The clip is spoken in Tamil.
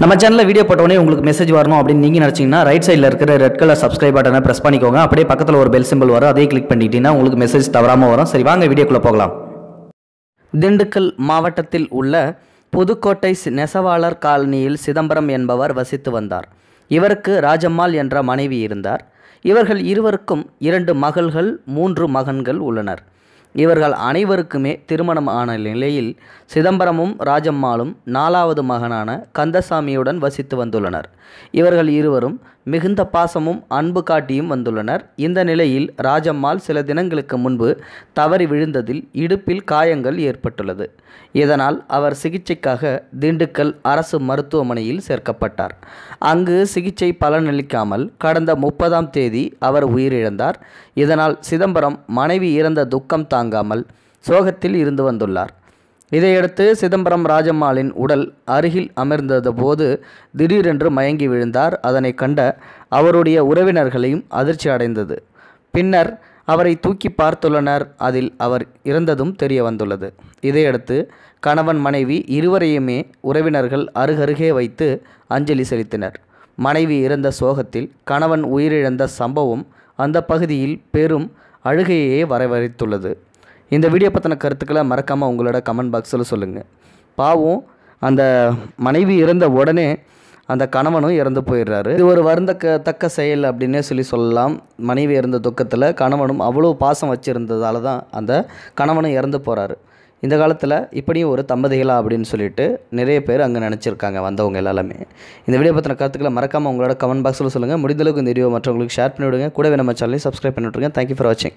நம்ம சேனலில் வீடியோ போட்டோடனே உங்களுக்கு மெசேஜ் வரணும் அப்படின்னு நீங்கள் நினச்சிங்கன்னா ரைட் சைடில் இருக்கிற ரெட் கலர் சப்ஸ்கிரைப் பட்டனை ப்ரெஸ் பண்ணிக்கோங்க அப்படியே பக்கத்தில் ஒரு பெல் சிம்பிள் வரும் அதே கிளிக் பண்ணிக்கிட்டீங்கன்னா உங்களுக்கு மெசேஜ் தவறாமல் வரும் சரி வாங்க வீடியோக்குள்ளே போகலாம் திண்டுக்கல் மாவட்டத்தில் உள்ள புதுக்கோட்டை நெசவாளர் காலனியில் சிதம்பரம் என்பவர் வசித்து வந்தார் இவருக்கு ராஜம்மாள் என்ற மனைவி இருந்தார் இவர்கள் இருவருக்கும் இரண்டு மகள்கள் மூன்று மகன்கள் உள்ளனர் இவர்கள் அனைவருக்குமே திருமணம் ஆன நிலையில் சிதம்பரமும் ராஜம்மாளும் நாலாவது மகனான கந்தசாமியுடன் வசித்து வந்துள்ளனர் இவர்கள் இருவரும் மிகுந்த பாசமும் அன்பு காட்டியும் வந்துள்ளனர் இந்த நிலையில் ராஜம்மாள் சில தினங்களுக்கு முன்பு தவறி விழுந்ததில் இடுப்பில் காயங்கள் ஏற்பட்டுள்ளது இதனால் அவர் சிகிச்சைக்காக திண்டுக்கல் அரசு மருத்துவமனையில் சேர்க்கப்பட்டார் அங்கு சிகிச்சை பலனளிக்காமல் கடந்த முப்பதாம் தேதி அவர் உயிரிழந்தார் இதனால் சிதம்பரம் மனைவி இறந்த துக்கம் தான் தாங்காமல் சோகத்தில் இருந்து வந்துள்ளார் இதையடுத்து சிதம்பரம் ராஜம்மாளின் உடல் அருகில் அமர்ந்தது போது திடீரென்று மயங்கி விழுந்தார் அதனை கண்ட அவருடைய உறவினர்களையும் அதிர்ச்சி அடைந்தது பின்னர் அவரை தூக்கி பார்த்துள்ளனர் அதில் அவர் இறந்ததும் தெரிய வந்துள்ளது இதையடுத்து கணவன் மனைவி இருவரையுமே உறவினர்கள் அருகருகே வைத்து அஞ்சலி செலுத்தினர் மனைவி இறந்த சோகத்தில் கணவன் உயிரிழந்த சம்பவம் அந்த பகுதியில் பெரும் அழுகையே வரவழைத்துள்ளது இந்த வீடியோ பற்றின கருத்துக்களை மறக்காமல் உங்களோட கமெண்ட் பாக்ஸில் சொல்லுங்கள் பாவம் அந்த மனைவி இறந்த உடனே அந்த கணவனும் இறந்து போயிடுறாரு இது ஒரு வருந்த தக்க செயல் அப்படின்னே சொல்லி சொல்லலாம் மனைவி இறந்த துக்கத்தில் கணவனும் அவ்வளோ பாசம் வச்சுருந்ததால தான் அந்த கணவனும் இறந்து போகிறாரு இந்த காலத்தில் இப்படியும் ஒரு தம்பதிகளா அப்படின்னு சொல்லிட்டு நிறைய பேர் அங்கே நினச்சிருக்காங்க வந்தவங்க எல்லாருமே இந்த வீடியோ பற்றின கருத்துக்களை மறக்காமல் உங்களோட கமெண்ட் பாக்ஸில் சொல்லுங்கள் முடிந்தளவுக்கு இந்த வீடியோ மற்றவங்களுக்கு ஷேர் பண்ணிவிடுங்க கூடவே நம்ம சேனலையும் சப்ஸ்கிரைப் பண்ணிவிட்ருங்க தேங்க்யூ ஃபார் வாட்சிங்